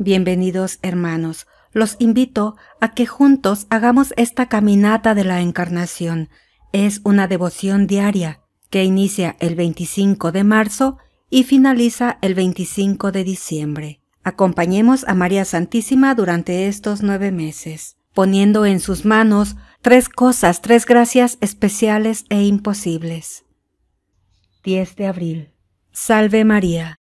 Bienvenidos hermanos, los invito a que juntos hagamos esta caminata de la encarnación. Es una devoción diaria que inicia el 25 de marzo y finaliza el 25 de diciembre. Acompañemos a María Santísima durante estos nueve meses, poniendo en sus manos tres cosas, tres gracias especiales e imposibles. 10 de abril. Salve María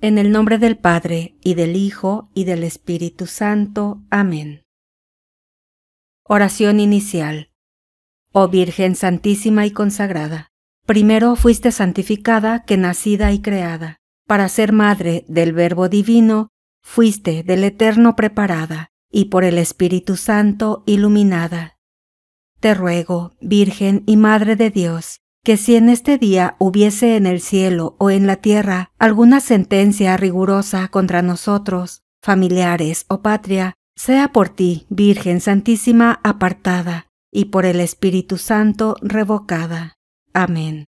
en el nombre del Padre, y del Hijo, y del Espíritu Santo. Amén. Oración inicial. Oh Virgen Santísima y consagrada, primero fuiste santificada que nacida y creada. Para ser madre del Verbo Divino, fuiste del Eterno preparada, y por el Espíritu Santo iluminada. Te ruego, Virgen y Madre de Dios, que si en este día hubiese en el cielo o en la tierra alguna sentencia rigurosa contra nosotros, familiares o patria, sea por ti, Virgen Santísima, apartada, y por el Espíritu Santo revocada. Amén.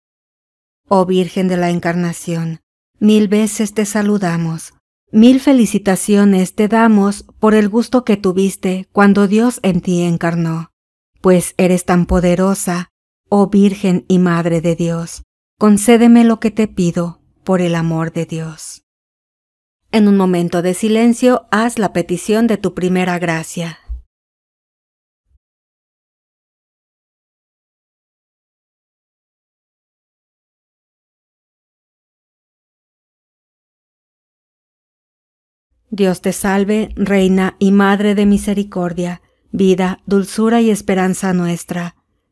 Oh Virgen de la Encarnación, mil veces te saludamos, mil felicitaciones te damos por el gusto que tuviste cuando Dios en ti encarnó, pues eres tan poderosa, Oh Virgen y Madre de Dios, concédeme lo que te pido, por el amor de Dios. En un momento de silencio, haz la petición de tu primera gracia. Dios te salve, Reina y Madre de Misericordia, vida, dulzura y esperanza nuestra.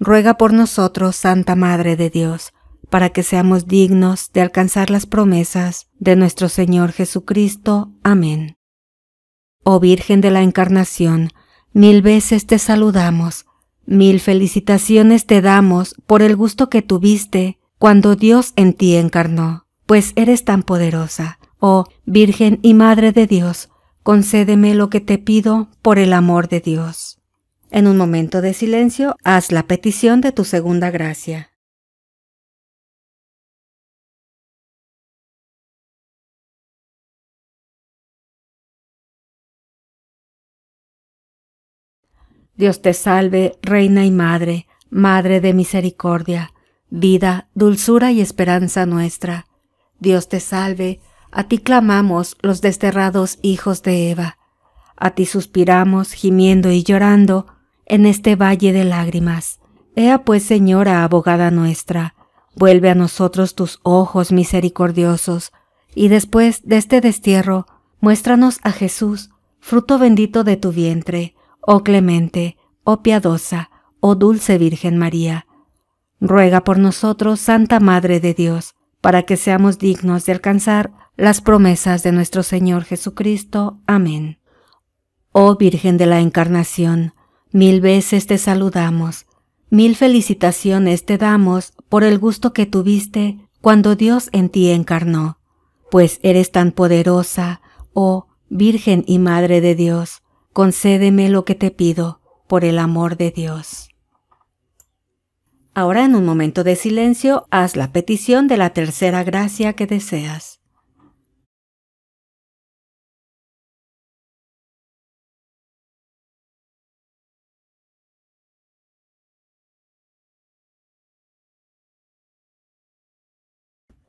ruega por nosotros, Santa Madre de Dios, para que seamos dignos de alcanzar las promesas de nuestro Señor Jesucristo. Amén. Oh Virgen de la Encarnación, mil veces te saludamos, mil felicitaciones te damos por el gusto que tuviste cuando Dios en ti encarnó, pues eres tan poderosa. Oh Virgen y Madre de Dios, concédeme lo que te pido por el amor de Dios. En un momento de silencio, haz la petición de tu segunda gracia. Dios te salve, Reina y Madre, Madre de Misericordia, vida, dulzura y esperanza nuestra. Dios te salve, a ti clamamos los desterrados hijos de Eva. A ti suspiramos, gimiendo y llorando, en este valle de lágrimas. Ea pues, Señora abogada nuestra, vuelve a nosotros tus ojos misericordiosos, y después de este destierro, muéstranos a Jesús, fruto bendito de tu vientre, oh clemente, oh piadosa, oh dulce Virgen María. Ruega por nosotros, Santa Madre de Dios, para que seamos dignos de alcanzar las promesas de nuestro Señor Jesucristo. Amén. Oh Virgen de la Encarnación, Mil veces te saludamos, mil felicitaciones te damos por el gusto que tuviste cuando Dios en ti encarnó, pues eres tan poderosa, oh Virgen y Madre de Dios, concédeme lo que te pido, por el amor de Dios. Ahora en un momento de silencio, haz la petición de la tercera gracia que deseas.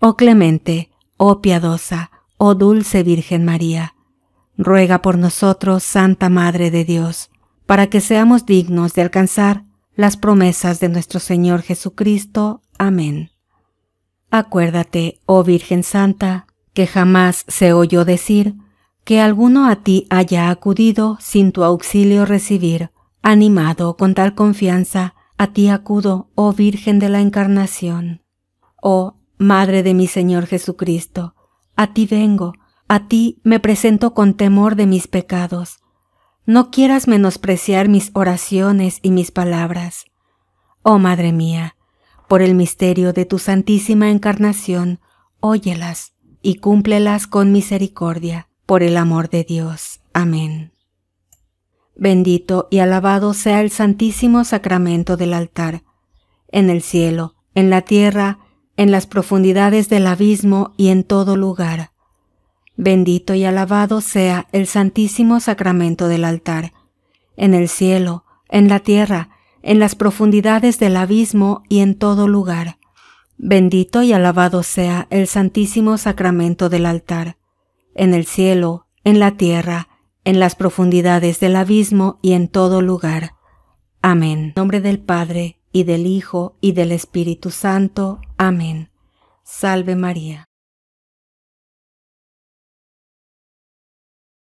Oh clemente, oh piadosa, oh dulce Virgen María, ruega por nosotros, Santa Madre de Dios, para que seamos dignos de alcanzar las promesas de nuestro Señor Jesucristo. Amén. Acuérdate, oh Virgen Santa, que jamás se oyó decir que alguno a ti haya acudido sin tu auxilio recibir. Animado con tal confianza, a ti acudo, oh Virgen de la Encarnación. Oh Madre de mi Señor Jesucristo, a ti vengo, a ti me presento con temor de mis pecados. No quieras menospreciar mis oraciones y mis palabras. Oh Madre mía, por el misterio de tu santísima encarnación, óyelas y cúmplelas con misericordia, por el amor de Dios. Amén. Bendito y alabado sea el santísimo sacramento del altar, en el cielo, en la tierra en las profundidades del abismo y en todo lugar. Bendito y alabado sea el Santísimo Sacramento del altar, en el cielo, en la tierra, en las profundidades del abismo y en todo lugar. Bendito y alabado sea el Santísimo Sacramento del altar, en el cielo, en la tierra, en las profundidades del abismo y en todo lugar. Amén. nombre del Padre, y del Hijo, y del Espíritu Santo. Amén. Salve María.